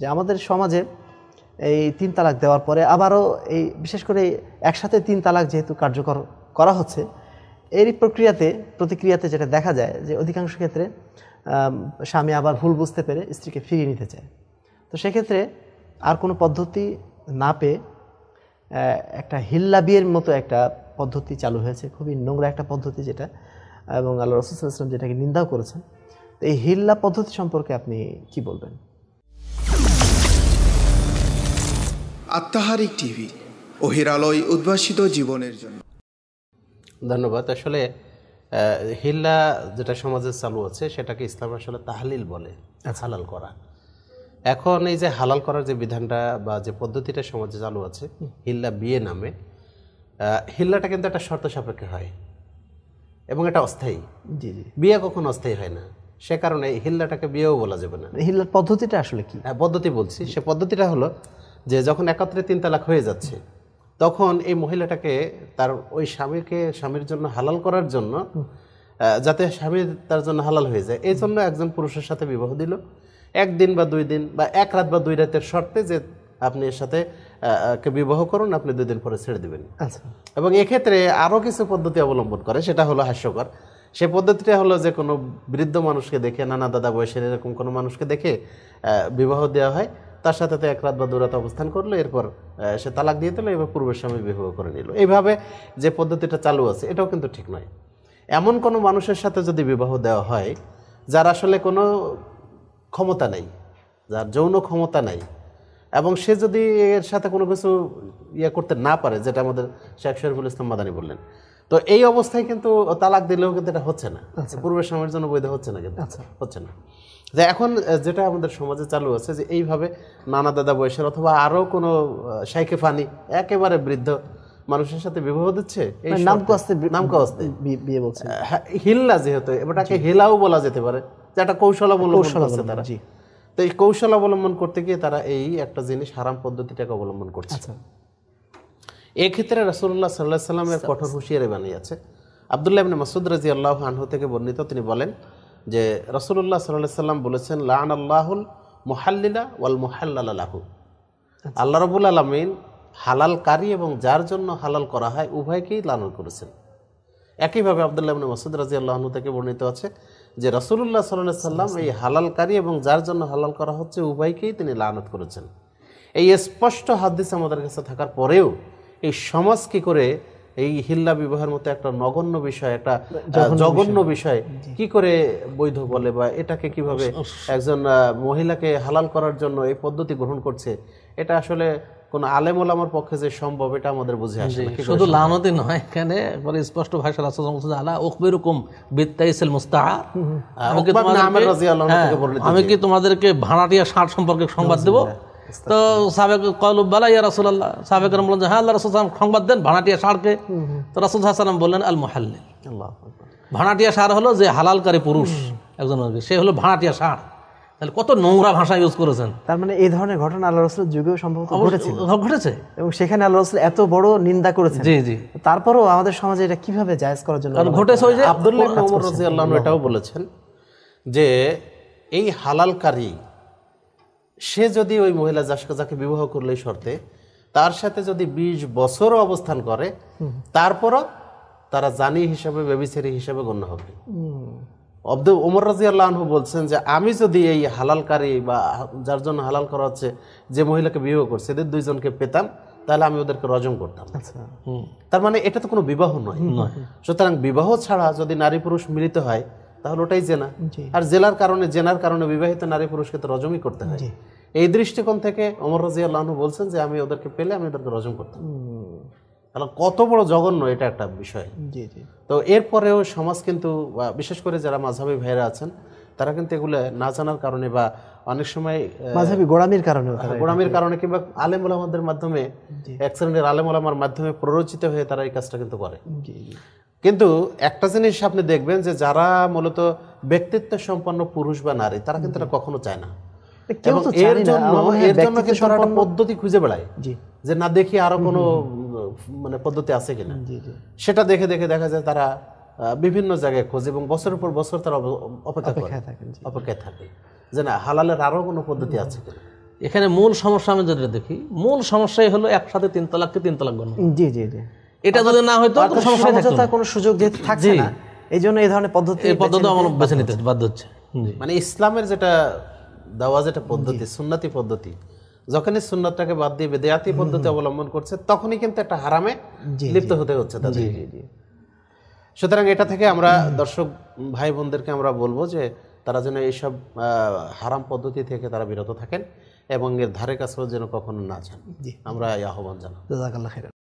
যে আমাদের সমাজে এই তিন তালাক দেওয়ার পরে আবারও এই বিশেষ করে একসাথে তিন তালাক যেহেতু কার্যকর করা হচ্ছে এরই প্রক্রিয়াতে প্রতিক্রিয়াতে যেটা দেখা যায় যে অধিকাংশ ক্ষেত্রে স্বামী আবার ভুল বুঝতে পেরে স্ত্রীকে ফিরিয়ে নিতে চায় তো সেক্ষেত্রে আর কোনো পদ্ধতি না পেয়ে একটা হিল্লা বিয়ের মতো একটা পদ্ধতি চালু হয়েছে খুবই নোংরা একটা পদ্ধতি যেটা এবং আল্লাহ রসুল ইসলাম যেটাকে নিন্দাও করেছেন তো এই হিল্লা পদ্ধতি সম্পর্কে আপনি কি বলবেন আত্মাহারিক টিভি ও হিরালয় উদ্ভাসিত জীবনের জন্য ধন্যবাদ আসলে হিল্লা যেটা সমাজে চালু আছে সেটাকে ইসলাম আসলে তাহলিল বলে আচ্ছা। হালাল করা এখন এই যে হালাল করার যে বিধানটা বা যে পদ্ধতিটা সমাজে চালু আছে হিল্লা বিয়ে নামে হিল্লাটা কিন্তু একটা শর্ত সাপেক্ষে হয় এবং এটা অস্থায়ী জি জি বিয়ে কখন অস্থায়ী হয় না সে কারণে হিল্লাটাকে বিয়েও বলা যাবে না হিল্লার পদ্ধতিটা আসলে কি হ্যাঁ পদ্ধতি বলছি সে পদ্ধতিটা হলো যে যখন একত্রে তিন তালাক হয়ে যাচ্ছে তখন এই মহিলাটাকে তার ওই স্বামীকে স্বামীর জন্য হালাল করার জন্য যাতে স্বামী তার জন্য হালাল হয়ে যায় এই জন্য একজন পুরুষের সাথে বিবাহ দিল একদিন বা দুই দিন বা এক রাত বা দুই রাতের শর্তে যে আপনি এর সাথে বিবাহ করুন আপনি দুদিন পরে ছেড়ে দেবেন আচ্ছা। এবং এক্ষেত্রে আরও কিছু পদ্ধতি অবলম্বন করে সেটা হলো হাস্যকর সে পদ্ধতিটা হলো যে কোনো বৃদ্ধ মানুষকে দেখে নানা দাদা বয়সের এরকম কোনো মানুষকে দেখে বিবাহ দেওয়া হয় তার সাথে তো এক রাত বা দুরাত অবস্থান করলো এরপর সে তালাক দিয়ে দিল এবার পূর্বের স্বামী বিবাহ করে নিল এইভাবে যে পদ্ধতিটা চালু আছে এটাও কিন্তু ঠিক নয় এমন কোনো মানুষের সাথে যদি বিবাহ দেওয়া হয় যার আসলে কোনো ক্ষমতা নেই যার যৌন ক্ষমতা নেই এবং সে যদি এর সাথে কোনো কিছু ইয়ে করতে না পারে যেটা আমাদের শেখ শরীফুল ইসলাম মাদানি বললেন তো এই অবস্থায় কিন্তু তালাক দিলেও কিন্তু এটা হচ্ছে না আচ্ছা। পূর্বের স্বামীর জন্য বৈধ হচ্ছে না কিন্তু আচ্ছা। হচ্ছে না যে এখন যেটা আমাদের সমাজে চালু আছে যে এইভাবে নানা দাদা বয়সের অথবা আরও কোনো শাইখে ফানি একেবারে বৃদ্ধ মানুষের সাথে বিবাহ দিচ্ছে মানে হ্যাঁ, হিল্লা যেহেতু এবারটাকে হিলাও বলা যেতে পারে যে একটা কৌশল অবলম্বন আছে তারা তো এই কৌশল অবলম্বন করতে গিয়ে তারা এই একটা জিনিস হারাম পদ্ধতিটাকে অবলম্বন করছে আচ্ছা। এক্ষেত্রে রসুল্লাহ সাল্লাহ সাল্লামের কঠোর হুঁশিয়ারি বানিয়েছে আবদুল্লাহ ইবনে মাসুদ রাজি আল্লাহ আনহু থেকে বর্ণিত তিনি বলেন যে রসুল্লাহ সাল্লাহ সাল্লাম বলেছেন লান আল্লাহুল মোহাল্লিলা ওয়াল মোহাল্লাহু আচ্ছা। আল্লাহ রবুল আলমিন হালালকারী এবং যার জন্য হালাল করা হয় উভয়কেই লালন করেছেন একইভাবে আবদুল্লাহ ইবনে মাসুদ রাজি আল্লাহ থেকে বর্ণিত আছে যে রসুল্লাহ সাল্লাহ সাল্লাম এই হালালকারী এবং যার জন্য হালাল করা হচ্ছে উভয়কেই তিনি লানত করেছেন এই স্পষ্ট হাদিস আমাদের কাছে থাকার পরেও এই সমাজ কি করে এই হিল্লা বিবাহের মতো একটা নগণ্য বিষয় একটা জঘন্য বিষয় কি করে বৈধ বলে বা এটাকে কিভাবে একজন মহিলাকে হালাল করার জন্য এই পদ্ধতি গ্রহণ করছে এটা আসলে কোন আলেম ওলামার পক্ষে যে সম্ভব এটা আমাদের বুঝে আসে শুধু লানতে নয় এখানে একবারে স্পষ্ট ভাষা রাসূল সাল্লাল্লাহু আলাইহি ওকবেরুকুম বিতাইসিল মুস্তাআর আমি হ্যাঁ, কি তোমাদেরকে ভাড়াটিয়া ষাট সম্পর্কে সংবাদ দেবো তো সাবেক কলুব ইয়া রাসুল্লাহ সাবেক বললেন হ্যাঁ আল্লাহ রসুল সংবাদ দেন ভাড়াটিয়া সারকে তো রাসুল সাল্লাম বললেন আল মোহাল্ল ভাড়াটিয়া সার হলো যে হালালকারী পুরুষ একজন সে হলো ভাড়াটিয়া সার তাহলে কত নোংরা ভাষা ইউজ করেছেন তার মানে এই ধরনের ঘটনা আল্লাহ রসুলের যুগেও সম্ভবত ঘটেছে ঘটেছে এবং সেখানে আল্লাহ রসুল এত বড় নিন্দা করেছে জি জি তারপরেও আমাদের সমাজে এটা কিভাবে জায়েজ করার জন্য ঘটেছে ওই যে আব্দুল্লাহ এটাও বলেছেন যে এই হালালকারী সে যদি ওই মহিলা যাকে বিবাহ করলে শর্তে তার সাথে যদি বিশ বছর অবস্থান করে তারপরও তারা জানি হিসাবে ব্যবিচারী হিসাবে গণ্য হবে অব্দ ওমর রাজি আল্লাহনু বলছেন যে আমি যদি এই হালালকারী বা যার জন্য হালাল করা হচ্ছে যে মহিলাকে বিবাহ করছে এদের দুইজনকে পেতাম তাহলে আমি ওদেরকে রজম করতাম আচ্ছা। তার মানে এটা তো কোনো বিবাহ নয় সুতরাং বিবাহ ছাড়া যদি নারী পুরুষ মিলিত হয় তাহলে ওটাই জেনা আর জেলার কারণে জেনার কারণে বিবাহিত নারী পুরুষকে তো রজমই করতে হয় এই দৃষ্টিকোণ থেকে অমর রাজি আল্লাহনু বলছেন যে আমি ওদেরকে পেলে আমি ওদেরকে রজম করতাম তাহলে কত বড় জঘন্য এটা একটা বিষয় তো এরপরেও সমাজ কিন্তু বিশেষ করে যারা মাঝাবি ভাইরা আছেন তারা কিন্তু এগুলো না জানার কারণে বা অনেক সময় মাঝাবি গোড়ামির কারণে হ্যাঁ, গোড়ামির কারণে কিংবা আলেম আলামাদের মাধ্যমে এক আলেম আলামার মাধ্যমে প্ররোচিত হয়ে তারা এই কাজটা কিন্তু করে কিন্তু একটা জিনিস আপনি দেখবেন যে যারা মূলত ব্যক্তিত্ব সম্পন্ন পুরুষ বা নারী তারা কিন্তু কখনো চায় না এর জন্য এর জন্য একটা পদ্ধতি খুঁজে বেড়ায় যে না দেখি আরো কোনো মানে পদ্ধতি আছে কিনা সেটা দেখে দেখে দেখা যায় তারা বিভিন্ন জায়গায় খোঁজে এবং বছরের পর বছর তারা অপেক্ষা থাকে অপেক্ষায় থাকে যে না হালালের আরও কোনো পদ্ধতি আছে কিনা এখানে মূল সমস্যা আমি যদি দেখি মূল সমস্যাই হলো একসাথে তিন কে তিন তলাক গণ্য জি জি জি এটা যদি না হয়তো সমস্যা কোনো সুযোগ যেহেতু থাকছে না এই জন্য এই ধরনের পদ্ধতি পদ্ধতি অবলম্বন বেছে নিতে বাধ্য হচ্ছে মানে ইসলামের যেটা দেওয়া যেটা পদ্ধতি সুন্নাতি পদ্ধতি যখনই সুন্নাতটাকে বাদ দিয়ে বেদেয়াতি পদ্ধতি অবলম্বন করছে তখনই কিন্তু একটা হারামে লিপ্ত হতে হচ্ছে তাদের সুতরাং এটা থেকে আমরা দর্শক ভাই বোনদেরকে আমরা বলবো যে তারা যেন এইসব হারাম পদ্ধতি থেকে তারা বিরত থাকেন এবং এর ধারে কাছেও যেন কখনো না যান আমরা এই আহ্বান জানাই